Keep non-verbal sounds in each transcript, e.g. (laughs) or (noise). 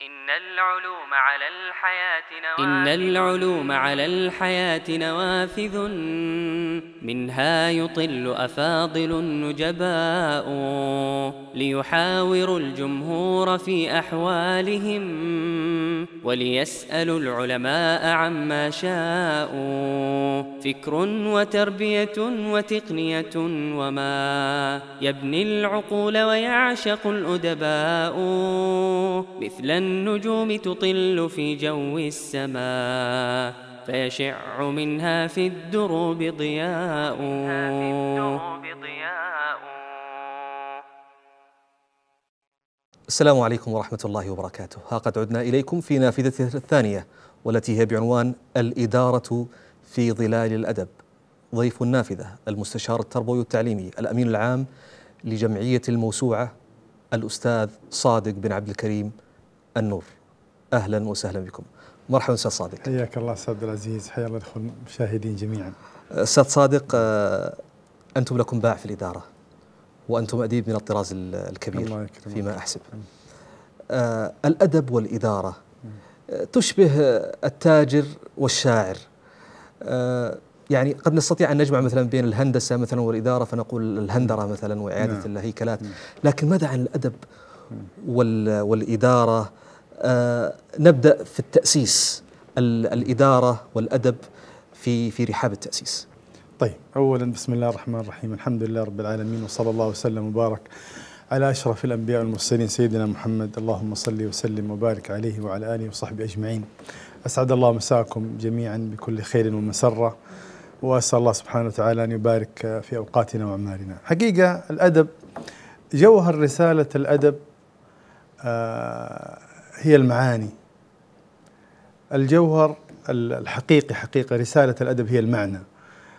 إن العلوم على الحياة نوافذ إن العلوم على الحياة نوافذ منها يطل أفاضل النجباء ليحاوروا الجمهور في أحوالهم وليسألوا العلماء عما شاءوا فكر وتربية وتقنية وما يبني العقول ويعشق الأدباء مثلا النجوم تطل في جو السماء فيشع منها في الدروب ضياء السلام عليكم ورحمة الله وبركاته ها قد عدنا إليكم في نافذة الثانية والتي هي بعنوان الإدارة في ظلال الأدب ضيف النافذة المستشار التربوي التعليمي الأمين العام لجمعية الموسوعة الأستاذ صادق بن عبد الكريم النور اهلا وسهلا بكم مرحبا استاذ صادق حياك الله استاذ عبد العزيز حيا الله الاخوه المشاهدين جميعا استاذ صادق آه، انتم لكم باع في الاداره وانتم اديب من الطراز الكبير الله يكرمك. فيما احسب نعم. آه، الادب والاداره نعم. آه، تشبه التاجر والشاعر يعني قد نستطيع أن نجمع مثلا بين الهندسة مثلا والإدارة فنقول الهندرة مثلا وإعادة نعم. الهيكلات نعم. لكن ماذا عن الأدب والإدارة آه، نبدأ في التأسيس الإدارة والأدب في في رحاب التأسيس طيب أولا بسم الله الرحمن الرحيم الحمد لله رب العالمين وصلى الله وسلم وبارك على أشرف الأنبياء والمرسلين سيدنا محمد اللهم صل وسلم وبارك عليه وعلى آله وصحبه أجمعين أسعد الله مساكم جميعا بكل خير ومسرة وأسأل الله سبحانه وتعالى أن يبارك في أوقاتنا وأعمالنا حقيقة الأدب جوهر رسالة الأدب آه، هي المعاني الجوهر الحقيقي حقيقة رسالة الأدب هي المعنى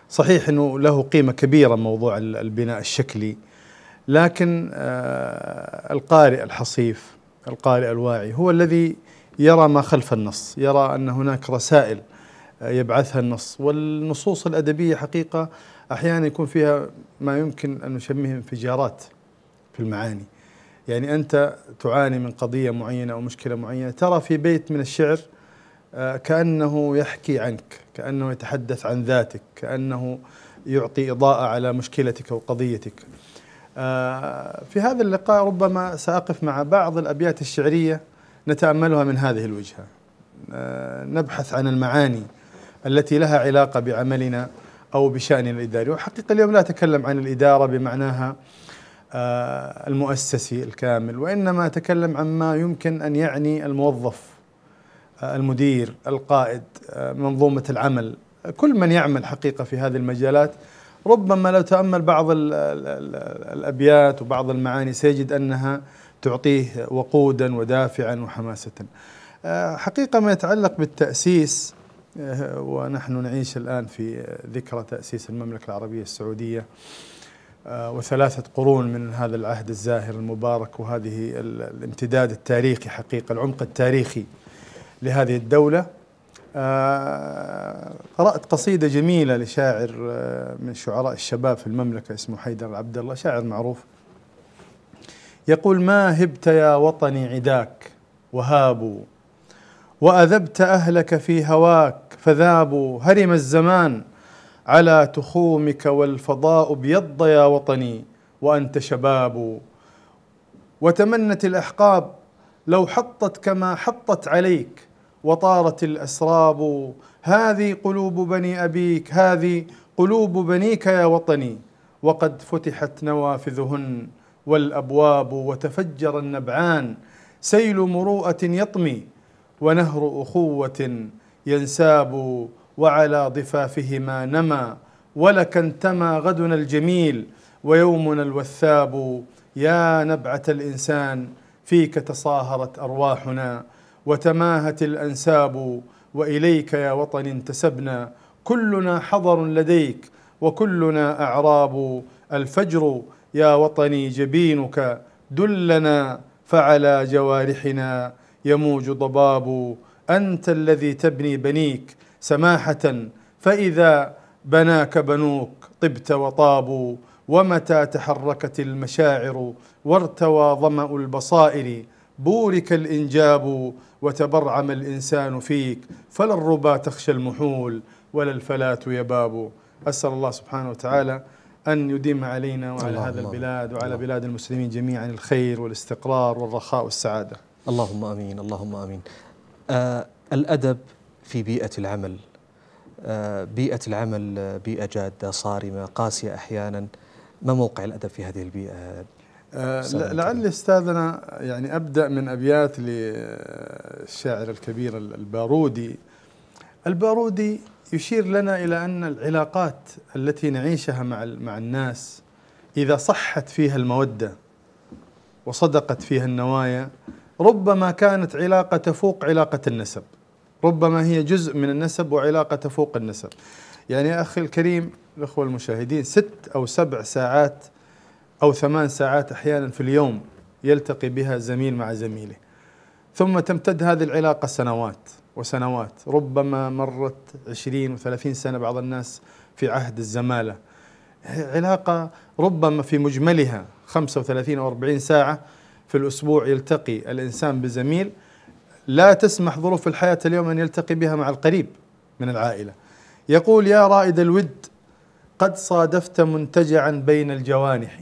صحيح أنه له قيمة كبيرة موضوع البناء الشكلي لكن آه، القارئ الحصيف القارئ الواعي هو الذي يرى ما خلف النص يرى أن هناك رسائل آه، يبعثها النص والنصوص الأدبية حقيقة أحيانا يكون فيها ما يمكن أن نسميه انفجارات في المعاني يعني أنت تعاني من قضية معينة أو مشكلة معينة ترى في بيت من الشعر آه، كأنه يحكي عنك كأنه يتحدث عن ذاتك كأنه يعطي إضاءة على مشكلتك أو قضيتك آه، في هذا اللقاء ربما سأقف مع بعض الأبيات الشعرية نتأملها من هذه الوجهة آه، نبحث عن المعاني التي لها علاقة بعملنا أو بشأننا الإداري وحقيقة اليوم لا أتكلم عن الإدارة بمعناها آه، المؤسسي الكامل وإنما أتكلم عما يمكن أن يعني الموظف آه، المدير القائد آه، منظومة العمل كل من يعمل حقيقة في هذه المجالات ربما لو تأمل بعض الأبيات وبعض المعاني سيجد أنها تعطيه وقودا ودافعا وحماسة حقيقة ما يتعلق بالتأسيس ونحن نعيش الآن في ذكرى تأسيس المملكة العربية السعودية آه، وثلاثة قرون من هذا العهد الزاهر المبارك وهذه الامتداد التاريخي حقيقة العمق التاريخي لهذه الدولة آه، قرأت قصيدة جميلة لشاعر آه، من شعراء الشباب في المملكة اسمه حيدر عبد الله شاعر معروف يقول ما هبت يا وطني عداك وهابوا وأذبت أهلك في هواك فذابوا هرم الزمان على تخومك والفضاء ابيض يا وطني وانت شباب وتمنت الاحقاب لو حطت كما حطت عليك وطارت الاسراب هذه قلوب بني ابيك هذه قلوب بنيك يا وطني وقد فتحت نوافذهن والابواب وتفجر النبعان سيل مروءه يطمي ونهر اخوه ينساب وعلى ضفافهما نما ولك انتمى غدنا الجميل ويومنا الوثاب يا نبعة الإنسان فيك تصاهرت أرواحنا وتماهت الأنساب وإليك يا وطن انتسبنا كلنا حضر لديك وكلنا أعراب الفجر يا وطني جبينك دلنا فعلى جوارحنا يموج ضباب أنت الذي تبني بنيك سماحة فإذا بناك بنوك طبت وطابوا ومتى تحركت المشاعر وارتوى ظمأ البصائر بورك الإنجاب وتبرعم الإنسان فيك فلا الربا تخشى المحول ولا الفلات يباب أسأل الله سبحانه وتعالى أن يديم علينا وعلى هذا البلاد وعلى الله. بلاد المسلمين جميعا الخير والاستقرار والرخاء والسعادة اللهم امين اللهم امين آه الادب في بيئة العمل آه، بيئة العمل آه، بيئة جادة صارمة قاسية أحيانا ما موقع الأدب في هذه البيئة آه، لعل استاذنا يعني ابدا من ابيات للشاعر الكبير البارودي البارودي يشير لنا الى ان العلاقات التي نعيشها مع مع الناس اذا صحت فيها الموده وصدقت فيها النوايا ربما كانت علاقه تفوق علاقه النسب ربما هي جزء من النسب وعلاقة تفوق النسب يعني يا أخي الكريم الأخوة المشاهدين ست أو سبع ساعات أو ثمان ساعات أحيانا في اليوم يلتقي بها زميل مع زميله ثم تمتد هذه العلاقة سنوات وسنوات ربما مرت عشرين وثلاثين سنة بعض الناس في عهد الزمالة علاقة ربما في مجملها خمسة وثلاثين أو أربعين ساعة في الأسبوع يلتقي الإنسان بزميل لا تسمح ظروف الحياة اليوم أن يلتقي بها مع القريب من العائلة يقول يا رائد الود قد صادفت منتجعا بين الجوانح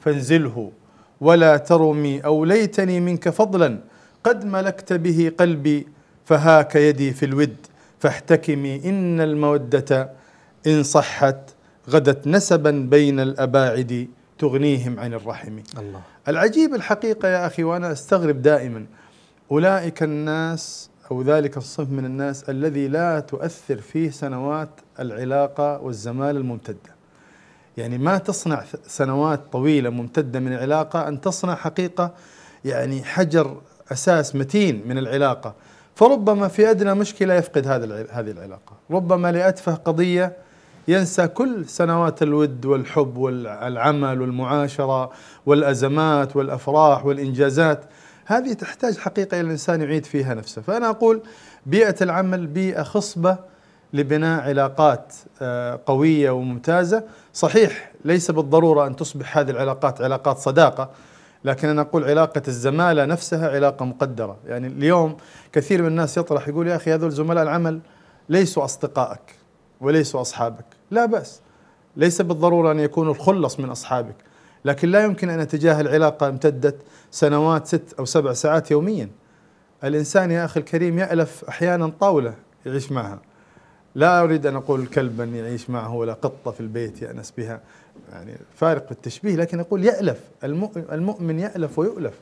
فانزله ولا ترمي أو ليتني منك فضلا قد ملكت به قلبي فهاك يدي في الود فاحتكمي إن المودة إن صحت غدت نسبا بين الأباعد تغنيهم عن الرحم الله العجيب الحقيقة يا أخي وأنا أستغرب دائما أولئك الناس أو ذلك الصنف من الناس الذي لا تؤثر فيه سنوات العلاقة والزمال الممتدة يعني ما تصنع سنوات طويلة ممتدة من العلاقة أن تصنع حقيقة يعني حجر أساس متين من العلاقة فربما في أدنى مشكلة يفقد هذا هذه العلاقة ربما لأتفه قضية ينسى كل سنوات الود والحب والعمل والمعاشرة والأزمات والأفراح والإنجازات هذه تحتاج حقيقة إلى الإنسان يعيد فيها نفسه فأنا أقول بيئة العمل بيئة خصبة لبناء علاقات آه، قوية وممتازة صحيح ليس بالضرورة أن تصبح هذه العلاقات علاقات صداقة لكن أنا أقول علاقة الزمالة نفسها علاقة مقدرة يعني اليوم كثير من الناس يطرح يقول يا أخي هذول زملاء العمل ليسوا أصدقائك وليسوا أصحابك لا بأس ليس بالضرورة أن يكونوا الخلص من أصحابك لكن لا يمكن ان اتجاهل علاقه امتدت سنوات ست او سبع ساعات يوميا. الانسان يا اخي الكريم يالف احيانا طاوله يعيش معها. لا اريد ان اقول كلبا يعيش معه ولا قطه في البيت يانس بها يعني فارق التشبيه لكن اقول يالف المؤمن يالف ويؤلف.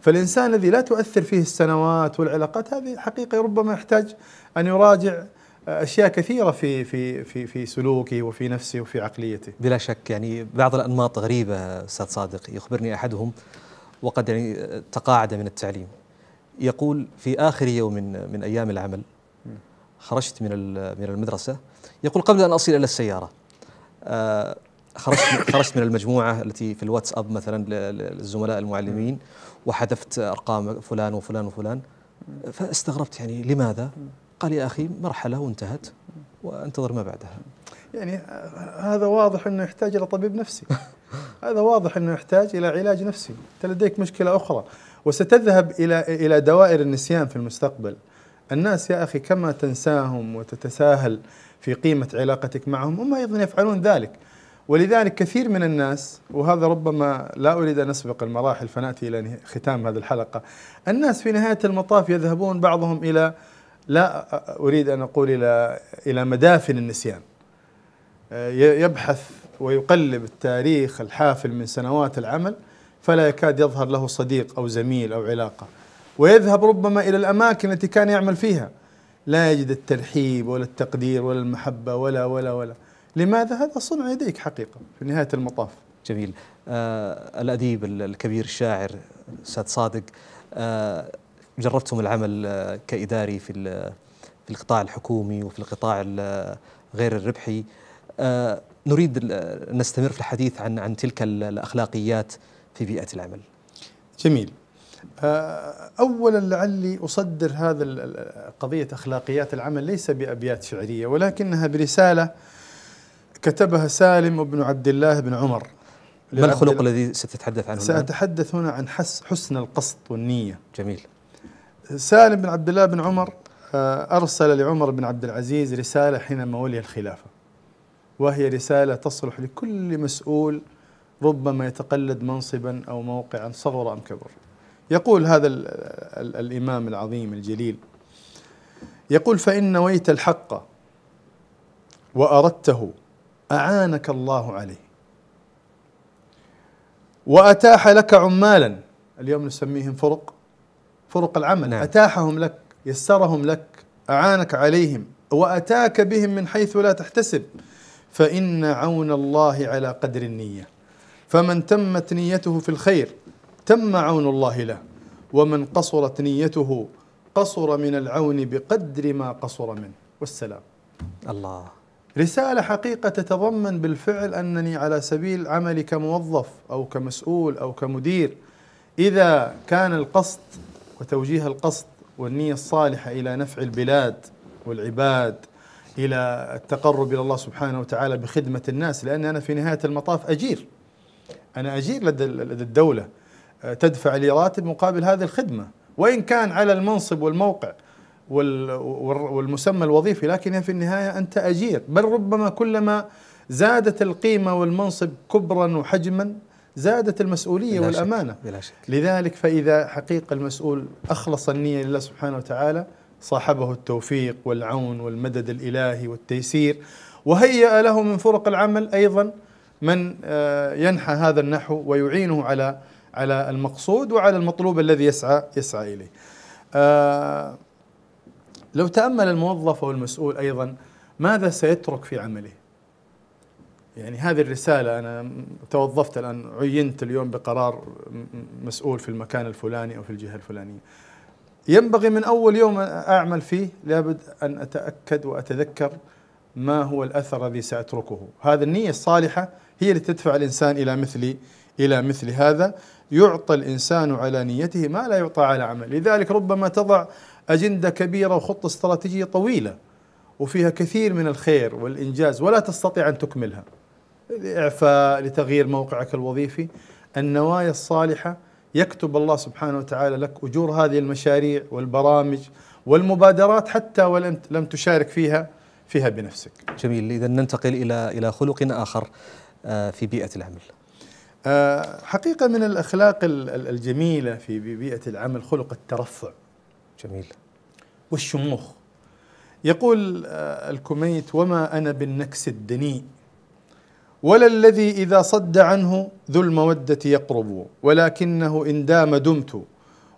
فالانسان الذي لا تؤثر فيه السنوات والعلاقات هذه حقيقه ربما يحتاج ان يراجع اشياء كثيره في في في في سلوكي وفي نفسي وفي عقليتي. بلا شك يعني بعض الانماط غريبه استاذ صادق يخبرني احدهم وقد يعني تقاعد من التعليم يقول في اخر يوم من, من ايام العمل خرجت من من المدرسه يقول قبل ان اصل الى السياره آه، خرجت خرجت من المجموعه التي في الواتساب مثلا للزملاء المعلمين وحذفت ارقام فلان وفلان وفلان فاستغربت يعني لماذا؟ قال يا أخي مرحلة وانتهت وانتظر ما بعدها يعني هذا واضح أنه يحتاج إلى طبيب نفسي (laughs) هذا واضح أنه يحتاج إلى علاج نفسي أنت لديك مشكلة أخرى وستذهب إلى إلى دوائر النسيان في المستقبل الناس يا أخي كما تنساهم وتتساهل في قيمة علاقتك معهم هم أيضا يفعلون ذلك ولذلك كثير من الناس وهذا ربما لا أريد أن أسبق المراحل فنأتي إلى ختام هذه الحلقة الناس في نهاية المطاف يذهبون بعضهم إلى لا أريد أن أقول إلى إلى مدافن النسيان آه، يبحث ويقلب التاريخ الحافل من سنوات العمل فلا يكاد يظهر له صديق أو زميل أو علاقة ويذهب ربما إلى الأماكن التي كان يعمل فيها لا يجد الترحيب ولا التقدير ولا المحبة ولا ولا ولا لماذا هذا صنع يديك حقيقة في نهاية المطاف جميل آه الأديب الكبير الشاعر سيد صادق آه جربتم العمل آه، كإداري في في القطاع الحكومي وفي القطاع آه، غير الربحي آه، نريد نستمر في الحديث عن عن تلك الأخلاقيات في بيئة العمل جميل أولا لعلي أصدر هذا قضية أخلاقيات العمل ليس بأبيات شعرية ولكنها برسالة كتبها سالم بن عبد الله بن عمر ما الخلق الذي ستتحدث عنه؟ سأتحدث هنا عن حسن القصد والنية جميل سالم بن عبد الله بن عمر آه، أرسل لعمر بن عبد العزيز رسالة حينما ولي الخلافة وهي رسالة تصلح لكل مسؤول ربما يتقلد منصبا أو موقعا صغر أم كبر يقول هذا الـ الـ الإمام العظيم الجليل يقول فإن نويت الحق وأردته أعانك الله عليه وأتاح لك عمالا اليوم نسميهم فرق طرق العمل نعم. أتاحهم لك يسرهم لك أعانك عليهم وأتاك بهم من حيث لا تحتسب فإن عون الله على قدر النية فمن تمت نيته في الخير تم عون الله له ومن قصرت نيته قصر من العون بقدر ما قصر منه والسلام الله رسالة حقيقة تتضمن بالفعل أنني على سبيل عملي كموظف أو كمسؤول أو كمدير إذا كان القصد وتوجيه القصد والنية الصالحة إلى نفع البلاد والعباد إلى التقرب إلى الله سبحانه وتعالى بخدمة الناس لأن أنا في نهاية المطاف أجير أنا أجير لدى الدولة أه، تدفع لي راتب مقابل هذه الخدمة وإن كان على المنصب والموقع والمسمى الوظيفي لكن في النهاية أنت أجير بل ربما كلما زادت القيمة والمنصب كبرا وحجما زادت المسؤولية بلا والأمانة شك. بلا شك. لذلك فإذا حقيقة المسؤول أخلص النية لله سبحانه وتعالى صاحبه التوفيق والعون والمدد الإلهي والتيسير وهيأ له من فرق العمل أيضا من آه، ينحى هذا النحو ويعينه على على المقصود وعلى المطلوب الذي يسعى يسعى إليه آه، لو تأمل الموظف أو المسؤول أيضا ماذا سيترك في عمله يعني هذه الرسالة أنا توظفت الآن عينت اليوم بقرار مسؤول في المكان الفلاني أو في الجهة الفلانية ينبغي من أول يوم أعمل فيه لابد أن أتأكد وأتذكر ما هو الأثر الذي سأتركه هذه النية الصالحة هي اللي تدفع الإنسان إلى مثل إلى مثل هذا يعطى الإنسان على نيته ما لا يعطى على عمل لذلك ربما تضع أجندة كبيرة وخطة استراتيجية طويلة وفيها كثير من الخير والإنجاز ولا تستطيع أن تكملها لإعفاء لتغيير موقعك الوظيفي النوايا الصالحة يكتب الله سبحانه وتعالى لك أجور هذه المشاريع والبرامج والمبادرات حتى ولم لم تشارك فيها فيها بنفسك جميل إذا ننتقل إلى إلى خلق آخر آه، في بيئة العمل آه، حقيقة من الأخلاق الجميلة في بيئة العمل خلق الترفع جميل والشموخ يقول آه، الكميت وما أنا بالنكس الدنيء ولا الذي إذا صد عنه ذو المودة يقرب ولكنه إن دام دمت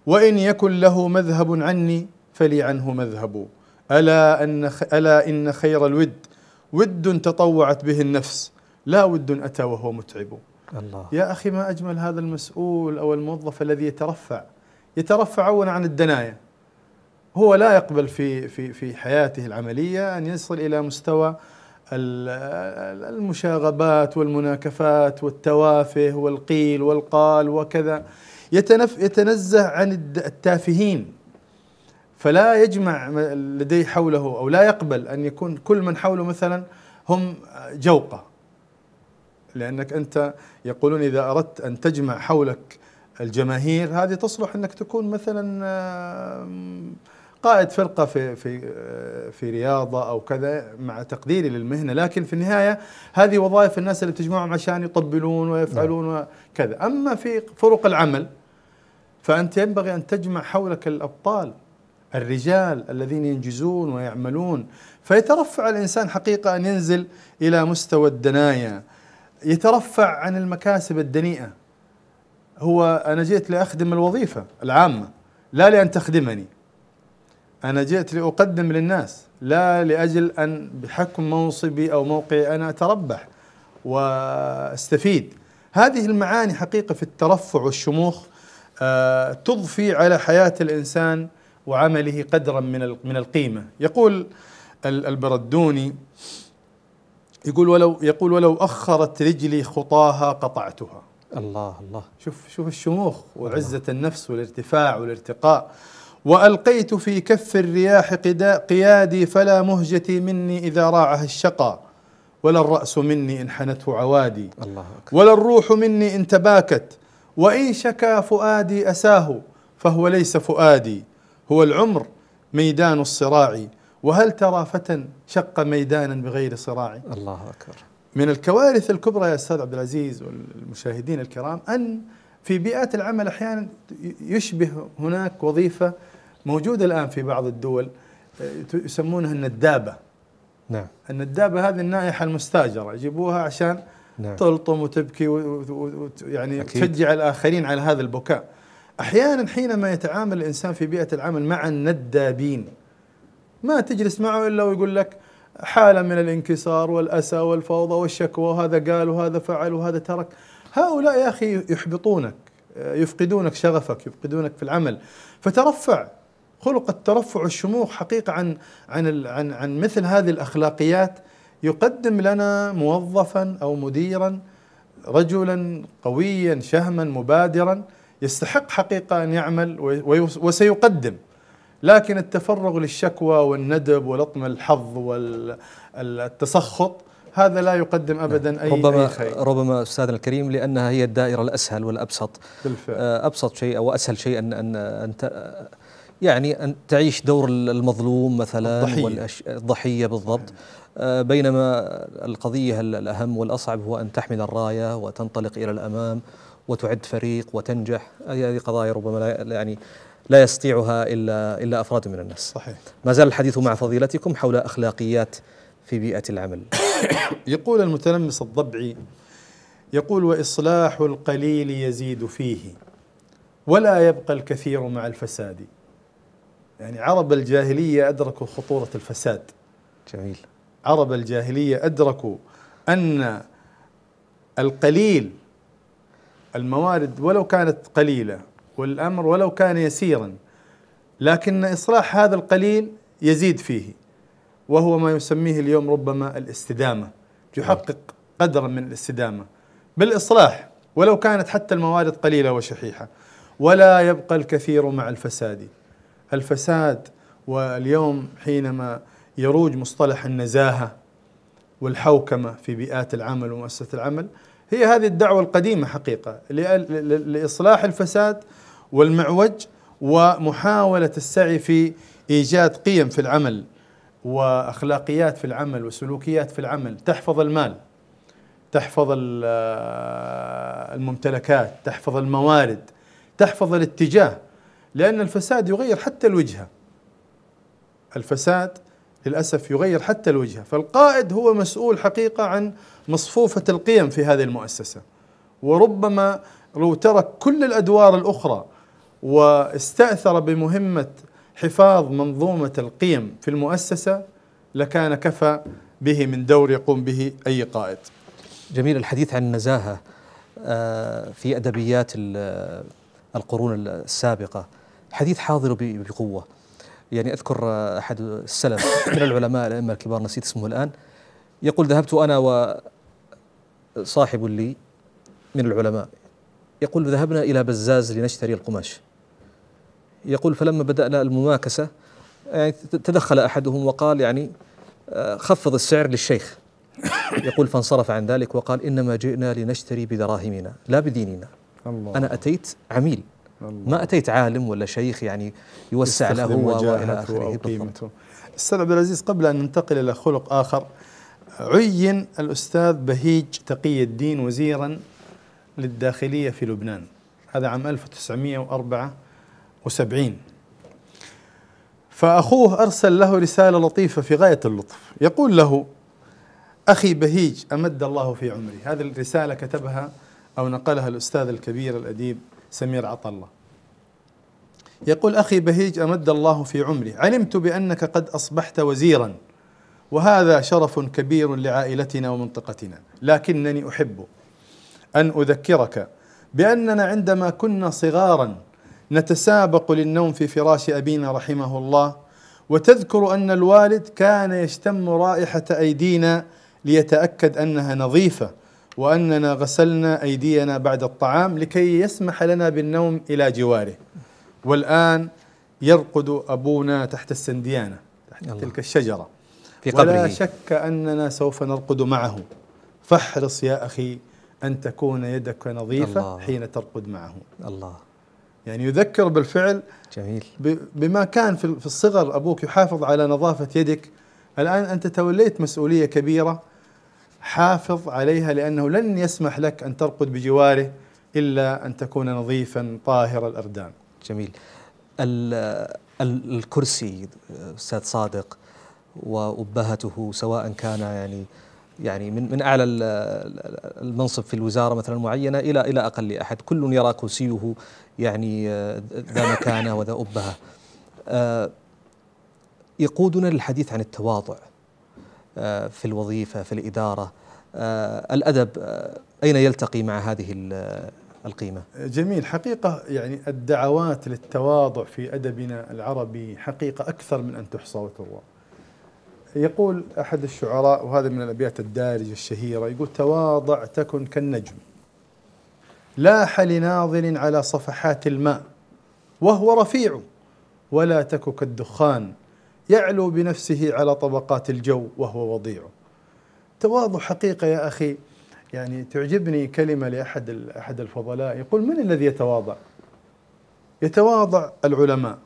وإن يكن له مذهب عني فلي عنه مذهب ألا أن ألا إن خير الود ود تطوعت به النفس لا ود أتى وهو متعب الله يا أخي ما أجمل هذا المسؤول أو الموظف الذي يترفع يترفع أولا عن الدناية هو لا يقبل في في في حياته العملية أن يصل إلى مستوى المشاغبات والمناكفات والتوافه والقيل والقال وكذا يتنف يتنزه عن التافهين فلا يجمع لديه حوله او لا يقبل ان يكون كل من حوله مثلا هم جوقه لانك انت يقولون اذا اردت ان تجمع حولك الجماهير هذه تصلح انك تكون مثلا قائد فرقه في في في رياضه او كذا مع تقديري للمهنه لكن في النهايه هذه وظائف الناس اللي بتجمعهم عشان يطبلون ويفعلون نعم. وكذا اما في فرق العمل فانت ينبغي ان تجمع حولك الابطال الرجال الذين ينجزون ويعملون فيترفع الانسان حقيقه ان ينزل الى مستوى الدنايا يترفع عن المكاسب الدنيئه هو انا جئت لاخدم الوظيفه العامه لا لان تخدمني أنا جئت لأقدم للناس لا لأجل أن بحكم منصبي أو موقعي أنا أتربح واستفيد هذه المعاني حقيقة في الترفع والشموخ آه، تضفي على حياة الإنسان وعمله قدرا من من القيمة يقول البردوني يقول ولو يقول ولو أخرت رجلي خطاها قطعتها الله الله شوف شوف الشموخ وعزة الله. النفس والارتفاع والارتقاء والقيت في كف الرياح قيادي فلا مهجتي مني اذا راعها الشقى ولا الراس مني ان حنته عوادي الله أكبر. ولا الروح مني ان تباكت وان شكا فؤادي اساه فهو ليس فؤادي هو العمر ميدان الصراع وهل ترى فتى شق ميدانا بغير صراع الله اكبر من الكوارث الكبرى يا استاذ عبد العزيز والمشاهدين الكرام ان في بيئات العمل احيانا يشبه هناك وظيفه موجود الآن في بعض الدول آه، يسمونها الندابة نعم الندابة هذه النائحة المستاجرة يجيبوها عشان نعم. تلطم وتبكي ويعني تشجع الآخرين على هذا البكاء أحيانا حينما يتعامل الإنسان في بيئة العمل مع الندابين ما تجلس معه إلا ويقول لك حالة من الانكسار والأسى والفوضى والشكوى وهذا قال وهذا فعل وهذا ترك هؤلاء يا أخي يحبطونك آه، يفقدونك شغفك يفقدونك في العمل فترفع خلق الترفع والشموخ حقيقه عن عن عن عن مثل هذه الاخلاقيات يقدم لنا موظفا او مديرا رجلا قويا شهما مبادرا يستحق حقيقه ان يعمل وسيقدم لكن التفرغ للشكوى والندب ولطم الحظ والتسخط هذا لا يقدم ابدا اي ربما أي خير. ربما استاذنا الكريم لانها هي الدائره الاسهل والابسط بالفعل آه، ابسط شيء او اسهل شيء ان ان ان يعني أن تعيش دور المظلوم مثلا الضحية, والأش... الضحية بالضبط آه، بينما القضية الأهم والأصعب هو أن تحمل الراية وتنطلق إلى الأمام وتعد فريق وتنجح هذه قضايا ربما لا يعني لا يستطيعها إلا إلا أفراد من الناس صحيح ما زال الحديث مع فضيلتكم حول أخلاقيات في بيئة العمل (coughs) يقول المتلمس الضبعي يقول وإصلاح القليل يزيد فيه ولا يبقى الكثير مع الفساد يعني عرب الجاهلية أدركوا خطورة الفساد جميل عرب الجاهلية أدركوا أن القليل الموارد ولو كانت قليلة والأمر ولو كان يسيرا لكن إصلاح هذا القليل يزيد فيه وهو ما يسميه اليوم ربما الاستدامة يحقق قدرا من الاستدامة بالإصلاح ولو كانت حتى الموارد قليلة وشحيحة ولا يبقى الكثير مع الفساد الفساد واليوم حينما يروج مصطلح النزاهه والحوكمه في بيئات العمل ومؤسسه العمل هي هذه الدعوه القديمه حقيقه لاصلاح الفساد والمعوج ومحاوله السعي في ايجاد قيم في العمل واخلاقيات في العمل وسلوكيات في العمل تحفظ المال تحفظ الممتلكات تحفظ الموارد تحفظ الاتجاه لأن الفساد يغير حتى الوجهة الفساد للأسف يغير حتى الوجهة فالقائد هو مسؤول حقيقة عن مصفوفة القيم في هذه المؤسسة وربما لو ترك كل الأدوار الأخرى واستأثر بمهمة حفاظ منظومة القيم في المؤسسة لكان كفى به من دور يقوم به أي قائد جميل الحديث عن النزاهة آه، في أدبيات القرون السابقة حديث حاضر بقوه يعني اذكر آه، احد السلف (coughs) من العلماء الائمه الكبار نسيت اسمه الان يقول ذهبت انا وصاحب لي من العلماء يقول ذهبنا الى بزاز لنشتري القماش يقول فلما بدانا المماكسه يعني تدخل احدهم وقال يعني آه، خفض السعر للشيخ (coughs) يقول فانصرف عن ذلك وقال انما جئنا لنشتري بدراهمنا لا بديننا الله انا اتيت عميل ما أتيت عالم ولا شيخ يعني يوسع له وإلى آخره بالضبط أستاذ عبد العزيز قبل أن ننتقل إلى خلق آخر عين الأستاذ بهيج تقي الدين وزيرا للداخلية في لبنان هذا عام 1974 فأخوه أرسل له رسالة لطيفة في غاية اللطف يقول له أخي بهيج أمد الله في عمري هذه الرسالة كتبها أو نقلها الأستاذ الكبير الأديب سمير عطله يقول اخي بهيج امد الله في عمري علمت بانك قد اصبحت وزيرا وهذا شرف كبير لعائلتنا ومنطقتنا لكنني احب ان اذكرك باننا عندما كنا صغارا نتسابق للنوم في فراش ابينا رحمه الله وتذكر ان الوالد كان يشتم رائحه ايدينا ليتاكد انها نظيفه وأننا غسلنا أيدينا بعد الطعام لكي يسمح لنا بالنوم إلى جواره والآن يرقد أبونا تحت السنديانة تحت الله. تلك الشجرة في قبره ولا شك أننا سوف نرقد معه فاحرص يا أخي أن تكون يدك نظيفة الله. حين ترقد معه الله يعني يذكر بالفعل جميل بما كان في الصغر أبوك يحافظ على نظافة يدك الآن أنت توليت مسؤولية كبيرة حافظ عليها لأنه لن يسمح لك أن ترقد بجواره إلا أن تكون نظيفا طاهر الأردان جميل الكرسي أستاذ صادق وأبهته سواء كان يعني يعني من من اعلى المنصب في الوزاره مثلا معينه الى الى اقل احد، كل يرى كرسيه يعني ذا مكانه وذا ابهه. أه، يقودنا للحديث عن التواضع. آه، في الوظيفة في الإدارة آه، الأدب آه، أين يلتقي مع هذه القيمة؟ جميل حقيقة يعني الدعوات للتواضع في أدبنا العربي حقيقة أكثر من أن تحصى وتروى يقول أحد الشعراء وهذا من الأبيات الدارجة الشهيرة يقول تواضع تكن كالنجم لاح لناظر على صفحات الماء وهو رفيع ولا تك كالدخان يعلو بنفسه على طبقات الجو وهو وضيع تواضع حقيقة يا أخي يعني تعجبني كلمة لأحد أحد الفضلاء يقول من الذي يتواضع؟ يتواضع العلماء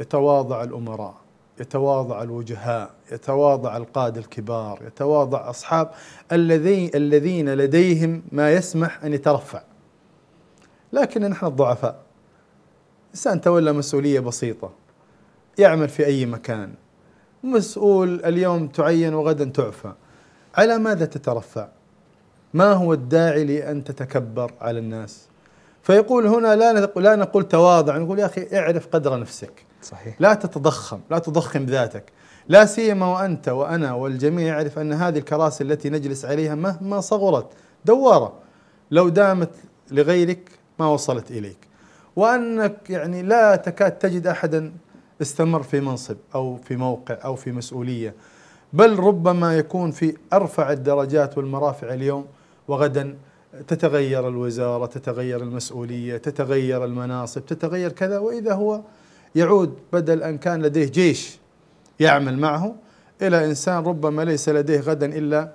يتواضع الأمراء يتواضع الوجهاء يتواضع القادة الكبار يتواضع أصحاب الذين الذين لديهم ما يسمح أن يترفع لكن نحن الضعفاء إنسان تولى مسؤولية بسيطة يعمل في أي مكان مسؤول اليوم تعين وغدا تعفى على ماذا تترفع ما هو الداعي لأن تتكبر على الناس فيقول هنا لا لا نقول تواضع نقول يا أخي اعرف قدر نفسك صحيح لا تتضخم لا تضخم ذاتك لا سيما وأنت وأنا والجميع يعرف أن هذه الكراسي التي نجلس عليها مهما صغرت دوارة لو دامت لغيرك ما وصلت إليك وأنك يعني لا تكاد تجد أحدا استمر في منصب أو في موقع أو في مسؤولية بل ربما يكون في أرفع الدرجات والمرافع اليوم وغدا تتغير الوزارة تتغير المسؤولية تتغير المناصب تتغير كذا وإذا هو يعود بدل أن كان لديه جيش يعمل معه إلى إنسان ربما ليس لديه غدا إلا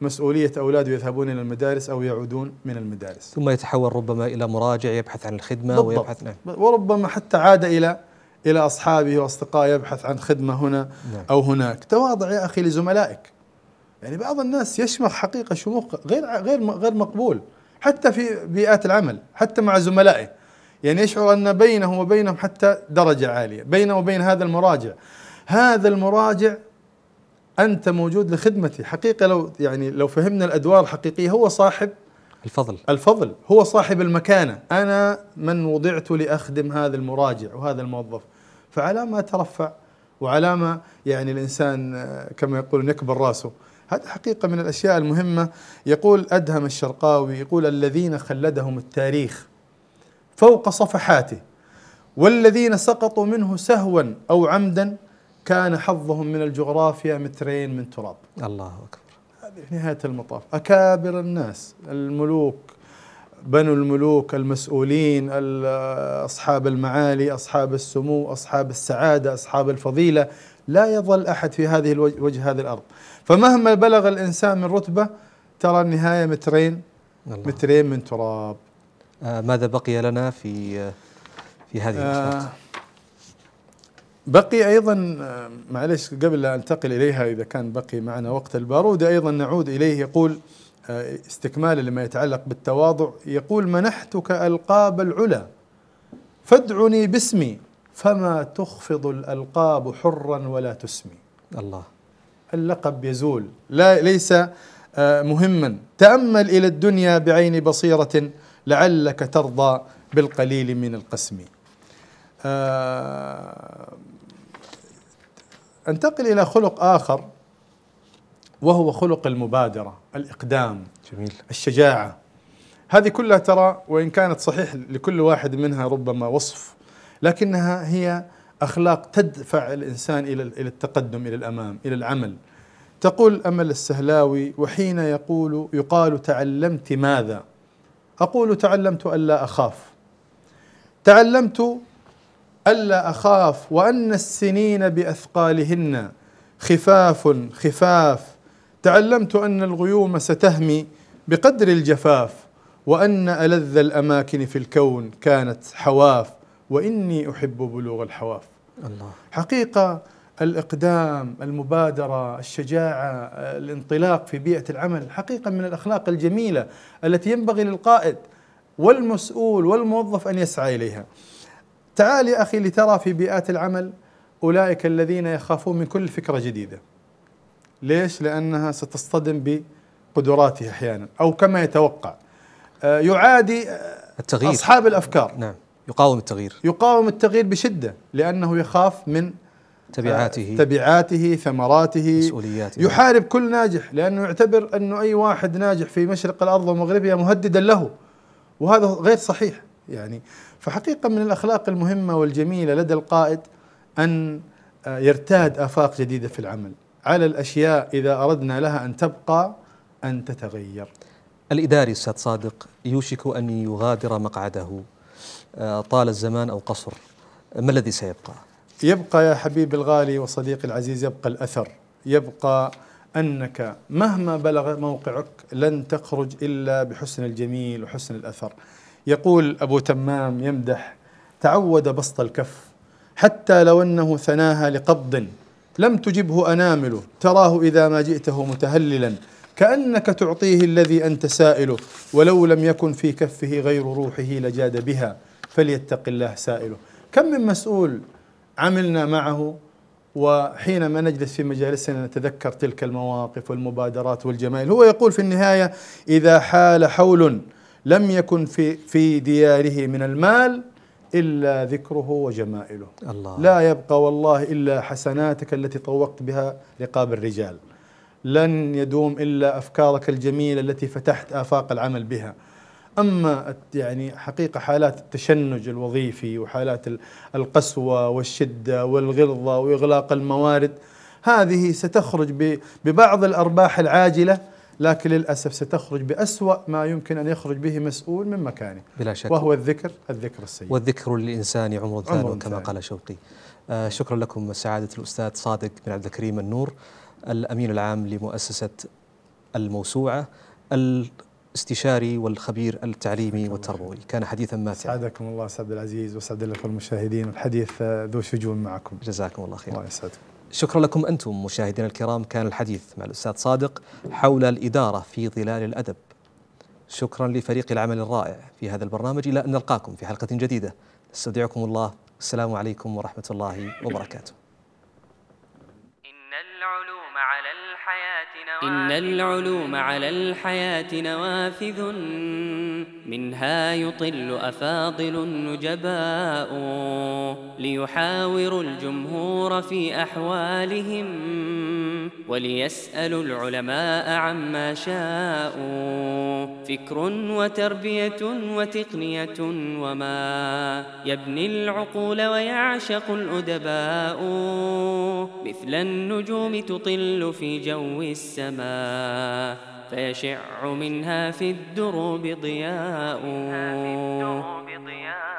مسؤولية أولاده يذهبون إلى المدارس أو يعودون من المدارس ثم يتحول ربما إلى مراجع يبحث عن الخدمة بالضبط. ويبحث نعم. وربما حتى عاد إلى إلى أصحابه وأصدقائه يبحث عن خدمة هنا نعم. أو هناك تواضع يا أخي لزملائك يعني بعض الناس يشمخ حقيقة شموخ غير غير غير مقبول حتى في بيئات العمل حتى مع زملائه يعني يشعر أن بينه وبينهم حتى درجة عالية بينه وبين هذا المراجع هذا المراجع أنت موجود لخدمتي حقيقة لو يعني لو فهمنا الأدوار الحقيقية هو صاحب الفضل الفضل هو صاحب المكانة أنا من وضعت لأخدم هذا المراجع وهذا الموظف فعلى ما ترفع وعلى ما يعني الإنسان آه، كما يقولون يكبر راسه هذا حقيقة من الأشياء المهمة يقول أدهم الشرقاوي يقول الذين خلدهم التاريخ فوق صفحاته والذين سقطوا منه سهوا أو عمدا كان حظهم من الجغرافيا مترين من تراب الله أكبر نهاية المطاف أكابر الناس الملوك بنو الملوك المسؤولين أصحاب المعالي أصحاب السمو أصحاب السعادة أصحاب الفضيلة لا يظل أحد في هذه وجه هذه الأرض فمهما بلغ الإنسان من رتبة ترى النهاية مترين الله. مترين من تراب آه ماذا بقي لنا في آه، في هذه آه بقي ايضا آه، معلش قبل لا انتقل اليها اذا كان بقي معنا وقت البارود ايضا نعود اليه يقول آه، استكمالا لما يتعلق بالتواضع يقول منحتك القاب العلا فادعني باسمي فما تخفض الالقاب حرا ولا تسمي الله اللقب يزول لا ليس آه، مهما تامل الى الدنيا بعين بصيره لعلك ترضى بالقليل من القسم آه، انتقل الى خلق اخر وهو خلق المبادره، الاقدام جميل الشجاعه هذه كلها ترى وان كانت صحيح لكل واحد منها ربما وصف لكنها هي اخلاق تدفع الانسان الى الى التقدم الى الامام الى العمل. تقول امل السهلاوي وحين يقول يقال تعلمت ماذا؟ اقول تعلمت الا اخاف. تعلمت ألا أخاف وأن السنين بأثقالهن خفاف خفاف تعلمت أن الغيوم ستهمي بقدر الجفاف وأن ألذ الأماكن في الكون كانت حواف وإني أحب بلوغ الحواف الله. حقيقة الإقدام المبادرة الشجاعة الانطلاق في بيئة العمل حقيقة من الأخلاق الجميلة التي ينبغي للقائد والمسؤول والموظف أن يسعى إليها تعال يا أخي لترى في بيئات العمل أولئك الذين يخافون من كل فكرة جديدة ليش؟ لأنها ستصطدم بقدراته أحيانا أو كما يتوقع آه، يعادي آه، التغيير أصحاب الأفكار نعم يقاوم التغيير يقاوم التغيير بشدة لأنه يخاف من آه، تبعاته تبعاته ثمراته مسؤولياته يحارب كل ناجح لأنه يعتبر أنه أي واحد ناجح في مشرق الأرض ومغربها مهددا له وهذا غير صحيح يعني فحقيقة من الأخلاق المهمة والجميلة لدى القائد أن آه، يرتاد آفاق جديدة في العمل على الأشياء إذا أردنا لها أن تبقى أن تتغير الإداري أستاذ صادق يوشك أن يغادر مقعده آه، طال الزمان أو قصر ما الذي سيبقى؟ يبقى يا حبيبي الغالي وصديقي العزيز يبقى الأثر يبقى أنك مهما بلغ موقعك لن تخرج إلا بحسن الجميل وحسن الأثر يقول أبو تمام يمدح تعود بسط الكف حتى لو أنه ثناها لقبض لم تجبه أنامله تراه إذا ما جئته متهللا كأنك تعطيه الذي أنت سائله ولو لم يكن في كفه غير روحه لجاد بها فليتق الله سائله كم من مسؤول عملنا معه وحينما نجلس في مجالسنا نتذكر تلك المواقف والمبادرات والجمائل هو يقول في النهاية إذا حال حول لم يكن في في دياره من المال إلا ذكره وجمائله الله لا يبقى والله إلا حسناتك التي طوقت بها رقاب الرجال لن يدوم إلا أفكارك الجميلة التي فتحت آفاق العمل بها أما يعني حقيقة حالات التشنج الوظيفي وحالات القسوة والشدة والغلظة وإغلاق الموارد هذه ستخرج ببعض الأرباح العاجلة لكن للأسف ستخرج بأسوأ ما يمكن أن يخرج به مسؤول من مكانه بلا شك وهو الذكر الذكر السيء والذكر للإنسان عمر ثان كما قال شوقي آه شكرا لكم سعادة الأستاذ صادق بن عبد الكريم النور الأمين العام لمؤسسة الموسوعة الاستشاري والخبير التعليمي والتربوي كان حديثا ماتعا سعدكم الله سعد العزيز وسعد لكم المشاهدين الحديث ذو شجون معكم جزاكم الله خير الله يسعدكم شكرا لكم أنتم مشاهدينا الكرام كان الحديث مع الأستاذ صادق حول الإدارة في ظلال الأدب شكرا لفريق العمل الرائع في هذا البرنامج إلى أن نلقاكم في حلقة جديدة استودعكم الله السلام عليكم ورحمة الله وبركاته إن العلوم على الحياة نوافذ منها يطل أفاضل النجباء ليحاور الجمهور في أحوالهم وليسألوا العلماء عما شاءوا فكر وتربية وتقنية وما يبني العقول ويعشق الأدباء مثل النجوم تطل في جو السماء السماء فيشع منها في الدروب ضياء